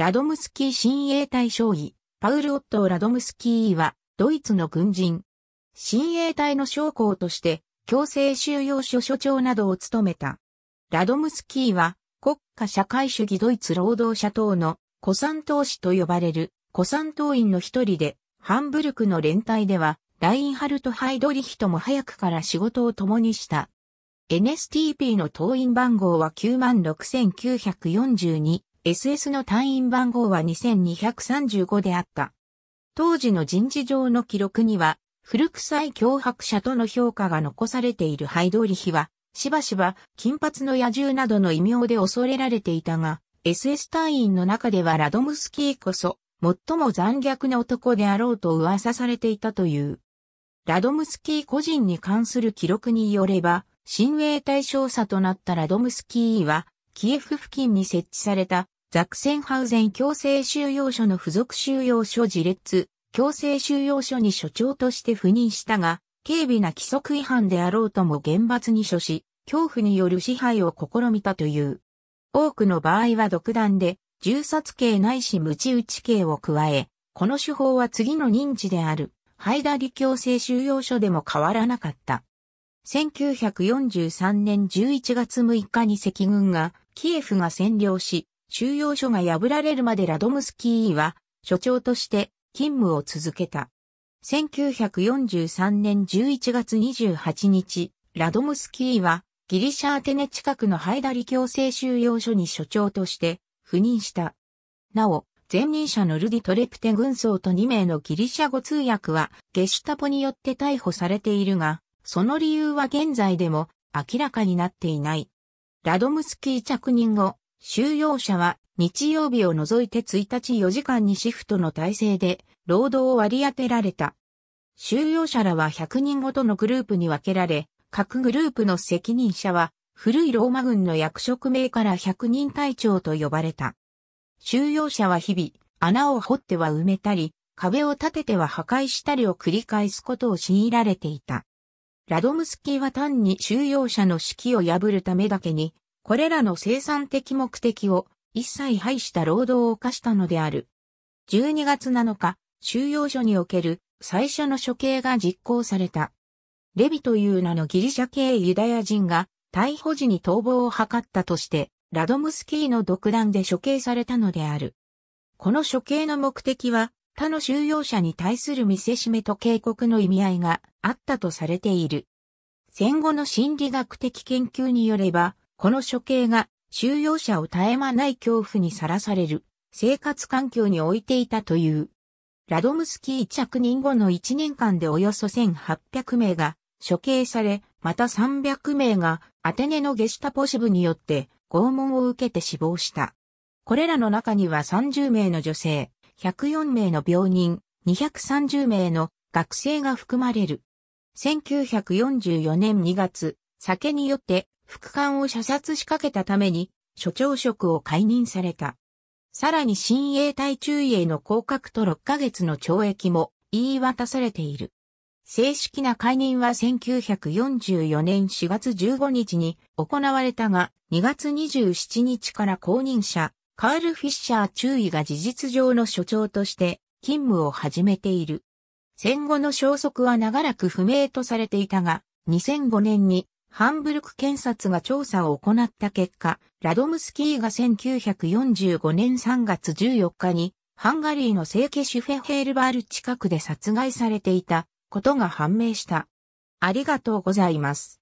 ラドムスキー親衛隊将尉、パウル・オットー・ラドムスキーは、ドイツの軍人。親衛隊の将校として、強制収容所所長などを務めた。ラドムスキーは、国家社会主義ドイツ労働者党の、古参党士と呼ばれる、古参党員の一人で、ハンブルクの連帯では、ラインハルト・ハイドリヒとも早くから仕事を共にした。NSTP の党員番号は96,942。SS の隊員番号は2235であった。当時の人事上の記録には、古臭い脅迫者との評価が残されているハイドーリヒは、しばしば金髪の野獣などの異名で恐れられていたが、SS 隊員の中ではラドムスキーこそ、最も残虐な男であろうと噂されていたという。ラドムスキー個人に関する記録によれば、親衛対象者となったラドムスキーは、キエフ付近に設置されたザクセンハウゼン強制収容所の付属収容所自列、強制収容所に所長として赴任したが、軽微な規則違反であろうとも厳罰に処し、恐怖による支配を試みたという。多くの場合は独断で、銃殺刑ないし無知打ち刑を加え、この手法は次の認知である、ハイダリ強制収容所でも変わらなかった。1943年11月6日に赤軍がキエフが占領し、収容所が破られるまでラドムスキーは所長として勤務を続けた。1943年11月28日、ラドムスキーはギリシャアテネ近くのハイダリ強制収容所に所長として赴任した。なお、前任者のルディ・トレプテ軍曹と2名のギリシャ語通訳はゲシュタポによって逮捕されているが、その理由は現在でも明らかになっていない。ラドムスキー着任後、収容者は日曜日を除いて1日4時間にシフトの体制で労働を割り当てられた。収容者らは100人ごとのグループに分けられ、各グループの責任者は古いローマ軍の役職名から100人隊長と呼ばれた。収容者は日々、穴を掘っては埋めたり、壁を立てては破壊したりを繰り返すことを強いられていた。ラドムスキーは単に収容者の指揮を破るためだけに、これらの生産的目的を一切排した労働を犯したのである。12月7日、収容所における最初の処刑が実行された。レビという名のギリシャ系ユダヤ人が逮捕時に逃亡を図ったとして、ラドムスキーの独断で処刑されたのである。この処刑の目的は、他の収容者に対する見せしめと警告の意味合いがあったとされている。戦後の心理学的研究によれば、この処刑が収容者を絶え間ない恐怖にさらされる生活環境に置いていたという。ラドムスキー着任後の1年間でおよそ1800名が処刑され、また300名がアテネのゲシュタポ支部によって拷問を受けて死亡した。これらの中には30名の女性、104名の病人、230名の学生が含まれる。1944年2月、酒によって副官を射殺しかけたために、所長職を解任された。さらに新衛隊中尉への降格と6ヶ月の懲役も言い渡されている。正式な解任は1944年4月15日に行われたが、2月27日から公認者、カール・フィッシャー中尉が事実上の所長として勤務を始めている。戦後の消息は長らく不明とされていたが、2005年にハンブルク検察が調査を行った結果、ラドムスキーが1945年3月14日にハンガリーの聖家シュフェヘールバール近くで殺害されていたことが判明した。ありがとうございます。